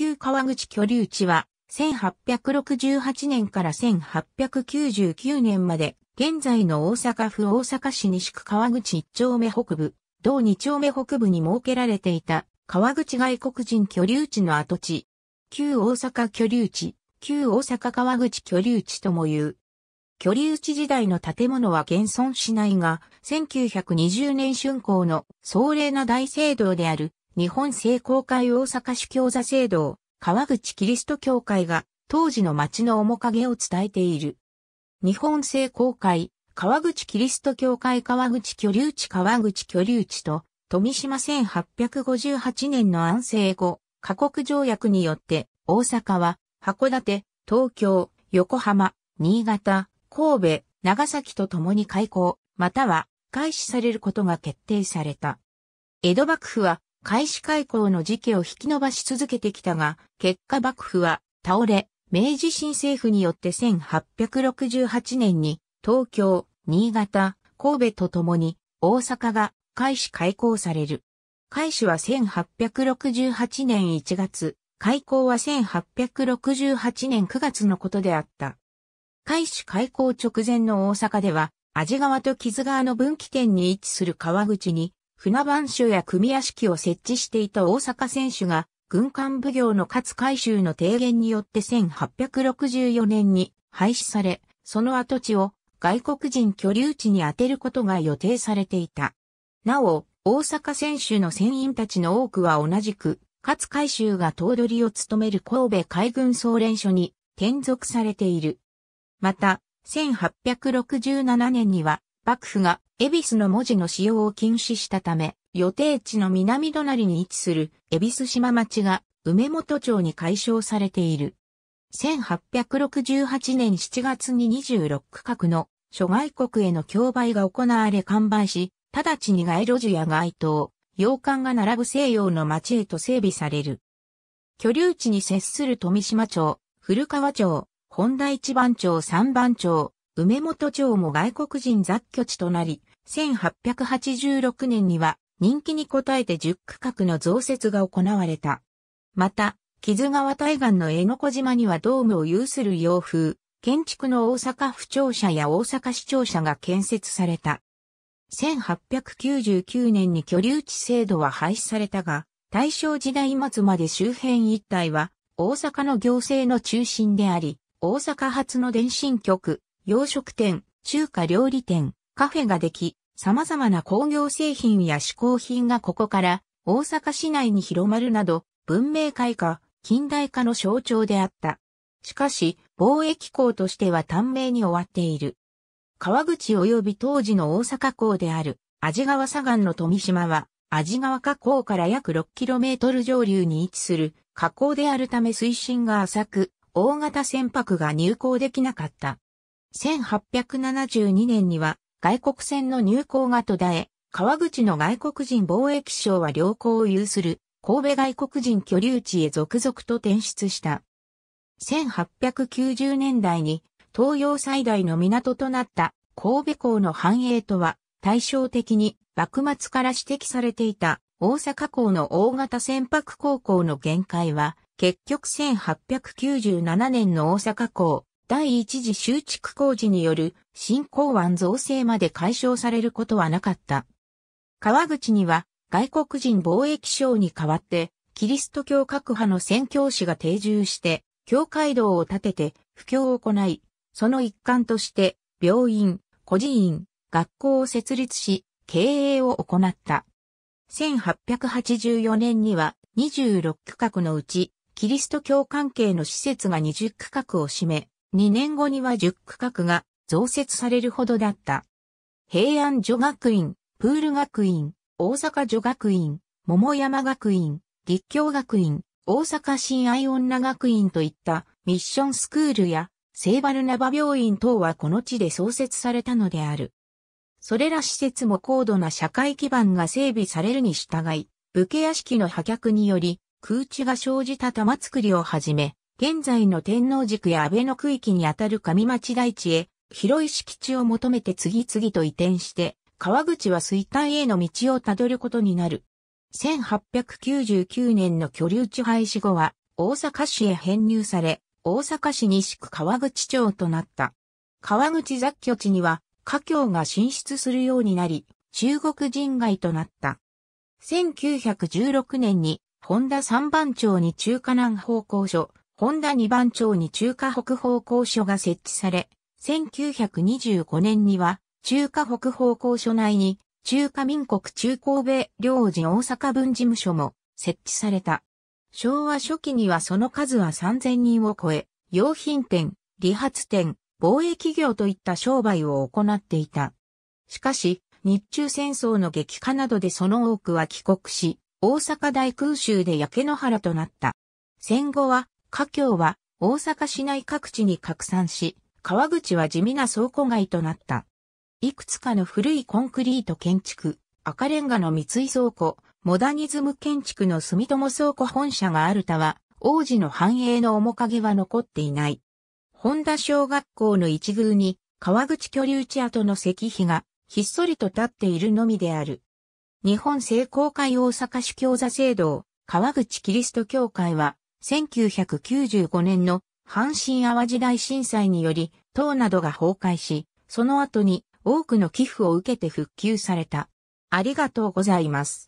旧川口居留地は、1868年から1899年まで、現在の大阪府大阪市西区川口1丁目北部、同2丁目北部に設けられていた、川口外国人居留地の跡地。旧大阪居留地、旧大阪川口居留地とも言う。居留地時代の建物は現存しないが、1920年春光の壮麗な大聖堂である日本聖公会大阪主教座聖堂、川口キリスト教会が当時の町の面影を伝えている。日本聖公会、川口キリスト教会川口居留地川口居留地と、富島1858年の安政後、過国条約によって、大阪は、函館、東京、横浜、新潟、神戸、長崎と共に開港、または、開始されることが決定された。江戸幕府は、開始開港の時期を引き延ばし続けてきたが、結果幕府は倒れ、明治新政府によって1868年に東京、新潟、神戸とともに大阪が開始開港される。開始は1868年1月、開港は1868年9月のことであった。開始開港直前の大阪では、味川と木津川の分岐点に位置する川口に、船番所や組屋敷を設置していた大阪選手が、軍艦奉行の勝海舟の提言によって1864年に廃止され、その跡地を外国人居留地に充てることが予定されていた。なお、大阪選手の船員たちの多くは同じく、勝海舟が頭取を務める神戸海軍総連所に転属されている。また、1867年には幕府が恵比寿の文字の使用を禁止したため、予定地の南隣に位置する恵比寿島町が梅本町に解消されている。1868年7月に26区画の諸外国への競売が行われ完売し、直ちに街路樹や街灯、洋館が並ぶ西洋の町へと整備される。居留地に接する富島町、古川町、本田一番町三番町、梅本町も外国人雑居地となり、1886年には人気に応えて10区画の増設が行われた。また、木津川対岸の江ノ小島にはドームを有する洋風、建築の大阪府庁舎や大阪市庁舎が建設された。1899年に居留地制度は廃止されたが、大正時代末まで周辺一帯は大阪の行政の中心であり、大阪発の電信局、洋食店、中華料理店、カフェができ、様々な工業製品や嗜好品がここから大阪市内に広まるなど、文明開化、近代化の象徴であった。しかし、貿易港としては短命に終わっている。川口及び当時の大阪港である、味川左岸の富島は、味川河口から約 6km 上流に位置する河口であるため水深が浅く、大型船舶が入港できなかった。1872年には外国船の入港が途絶え、川口の外国人貿易省は良好を有する神戸外国人居留地へ続々と転出した。1890年代に東洋最大の港となった神戸港の繁栄とは対照的に幕末から指摘されていた大阪港の大型船舶航行の限界は結局1897年の大阪港第一次修築工事による新港湾造成まで解消されることはなかった。川口には外国人貿易省に代わってキリスト教各派の宣教師が定住して教会堂を建てて布教を行い、その一環として病院、孤児院、学校を設立し経営を行った。1884年には26区画のうちキリスト教関係の施設が20区画を占め、2年後には10区画が増設されるほどだった。平安女学院、プール学院、大阪女学院、桃山学院、立教学院、大阪新愛女学院といったミッションスクールや聖バルナバ病院等はこの地で創設されたのである。それら施設も高度な社会基盤が整備されるに従い、武家屋敷の破却により空地が生じた玉造りをはじめ、現在の天皇軸や安倍の区域にあたる上町大地へ、広い敷地を求めて次々と移転して、川口は衰退への道をたどることになる。1899年の居留地廃止後は、大阪市へ編入され、大阪市西区川口町となった。川口雑居地には、華僑が進出するようになり、中国人街となった。1916年に、本田三番町に中華南方向所、本田二番町に中華北方向所が設置され、1925年には中華北方向所内に中華民国中高米領事大阪分事務所も設置された。昭和初期にはその数は3000人を超え、洋品店、理髪店、貿易業といった商売を行っていた。しかし、日中戦争の激化などでその多くは帰国し、大阪大空襲で焼け野原となった。戦後は華僑は大阪市内各地に拡散し、川口は地味な倉庫街となった。いくつかの古いコンクリート建築、赤レンガの三井倉庫、モダニズム建築の住友倉庫本社があるたは、王子の繁栄の面影は残っていない。本田小学校の一宮に、川口居留地跡の石碑が、ひっそりと立っているのみである。日本聖公会大阪市教座制度、川口キリスト教会は、1995年の阪神淡路大震災により、塔などが崩壊し、その後に多くの寄付を受けて復旧された。ありがとうございます。